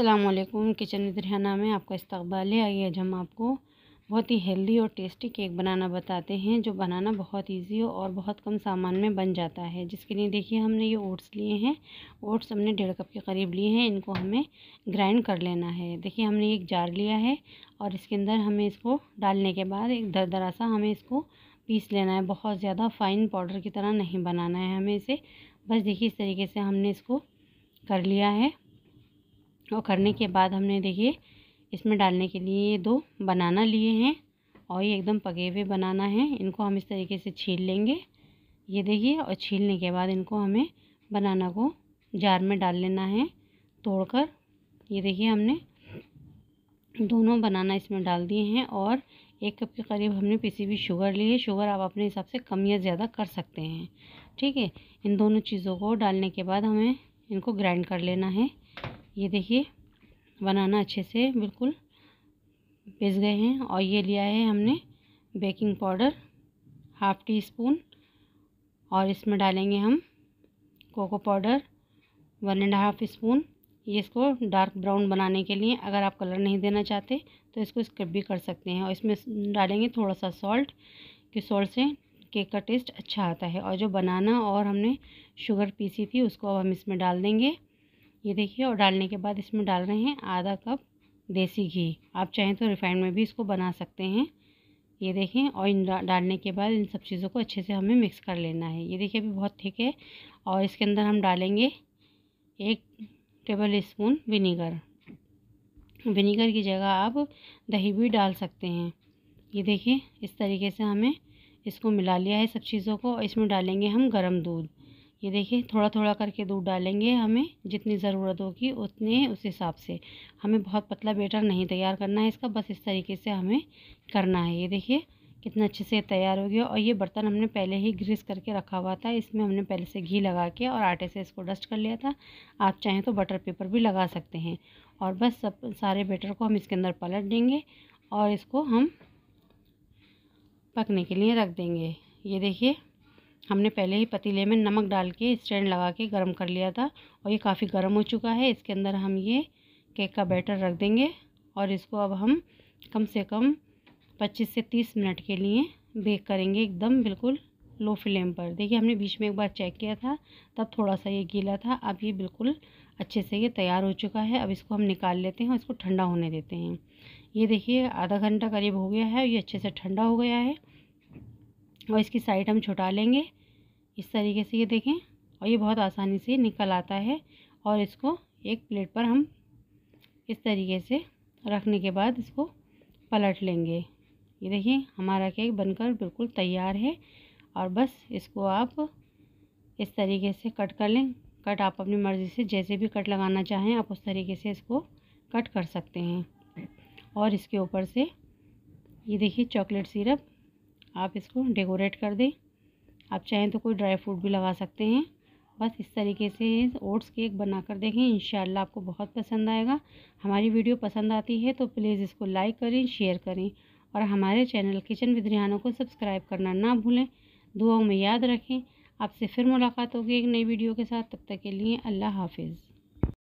अल्लाम किचन दरियाना में आपका इस्तबाल है आइए आज हम आपको बहुत ही हेल्दी और टेस्टी केक बनाना बताते हैं जो बनाना बहुत इजी हो और बहुत कम सामान में बन जाता है जिसके लिए देखिए हमने ये ओट्स लिए हैं ओट्स हमने डेढ़ कप के करीब लिए हैं इनको हमें ग्राइंड कर लेना है देखिए हमने एक जार लिया है और इसके अंदर हमें इसको डालने के बाद एक दर दरासा सा हमें इसको पीस लेना है बहुत ज़्यादा फ़ाइन पाउडर की तरह नहीं बनाना है हमें इसे बस देखिए इस तरीके से हमने इसको कर लिया है और तो करने के बाद हमने देखिए इसमें डालने के लिए ये दो बनाना लिए हैं और ये एकदम पके हुए बनाना है इनको हम इस तरीके से छील लेंगे ये देखिए और छीलने के बाद इनको हमें बनाना को जार में डाल लेना है तोड़कर ये देखिए हमने दोनों बनाना इसमें डाल दिए हैं और एक कप के करीब हमने पीसी भी शुगर लिए है शुगर आप अपने हिसाब से कम या ज़्यादा कर सकते हैं ठीक है इन दोनों चीज़ों को डालने के बाद हमें इनको ग्राइंड कर लेना है ये देखिए बनाना अच्छे से बिल्कुल पिस गए हैं और ये लिया है हमने baking powder half teaspoon और इसमें डालेंगे हम cocoa powder one and half spoon ये इसको डार्क ब्राउन बनाने के लिए अगर आप कलर नहीं देना चाहते तो इसको स्किप भी कर सकते हैं और इसमें डालेंगे थोड़ा सा सॉल्ट कि सॉल्ट से केक का टेस्ट अच्छा आता है और जो बनाना और हमने शुगर पीसी थी उसको अब हम इसमें डाल देंगे ये देखिए और डालने के बाद इसमें डाल रहे हैं आधा कप देसी घी आप चाहें तो रिफाइंड में भी इसको बना सकते हैं ये देखें और इन डालने के बाद इन सब चीज़ों को अच्छे से हमें मिक्स कर लेना है ये देखिए अभी बहुत ठीक है और इसके अंदर हम डालेंगे एक टेबल स्पून विनीगर विनीगर की जगह आप दही भी डाल सकते हैं ये देखिए इस तरीके से हमें इसको मिला लिया है सब चीज़ों को और इसमें डालेंगे हम गरम दूध ये देखिए थोड़ा थोड़ा करके दूध डालेंगे हमें जितनी ज़रूरत होगी उतने उस हिसाब से हमें बहुत पतला बेटर नहीं तैयार करना है इसका बस इस तरीके से हमें करना है ये देखिए कितना अच्छे से तैयार हो गया और ये बर्तन हमने पहले ही ग्रीस करके रखा हुआ था इसमें हमने पहले से घी लगा के और आटे से इसको डस्ट कर लिया था आप चाहें तो बटर पेपर भी लगा सकते हैं और बस सब सारे बेटर को हम इसके अंदर पलट देंगे और इसको हम पकने के लिए रख देंगे ये देखिए हमने पहले ही पतीले में नमक डाल के स्टैंड लगा के गर्म कर लिया था और ये काफ़ी गर्म हो चुका है इसके अंदर हम ये केक का बैटर रख देंगे और इसको अब हम कम से कम 25 से 30 मिनट के लिए बेक करेंगे एकदम बिल्कुल लो फ्लेम पर देखिए हमने बीच में एक बार चेक किया था तब थोड़ा सा ये गीला था अब ये बिल्कुल अच्छे से ये तैयार हो चुका है अब इसको हम निकाल लेते हैं और इसको ठंडा होने देते हैं ये देखिए आधा घंटा करीब हो गया है ये अच्छे से ठंडा हो गया है और इसकी साइड हम छुटा लेंगे इस तरीके से ये देखें और ये बहुत आसानी से निकल आता है और इसको एक प्लेट पर हम इस तरीके से रखने के बाद इसको पलट लेंगे ये देखिए हमारा केक बनकर बिल्कुल तैयार है और बस इसको आप इस तरीके से कट कर लें कट आप अपनी मर्ज़ी से जैसे भी कट लगाना चाहें आप उस तरीके से इसको कट कर सकते हैं और इसके ऊपर से ये देखिए चॉकलेट सिरप आप इसको डेकोरेट कर दें आप चाहें तो कोई ड्राई फ्रूट भी लगा सकते हैं बस इस तरीके से ओट्स केक बना कर देखें इन आपको बहुत पसंद आएगा हमारी वीडियो पसंद आती है तो प्लीज़ इसको लाइक करें शेयर करें और हमारे चैनल किचन विद को सब्सक्राइब करना ना भूलें दुआओं में याद रखें आपसे फिर मुलाकात होगी एक नई वीडियो के साथ तब तक के लिए अल्लाह हाफिज़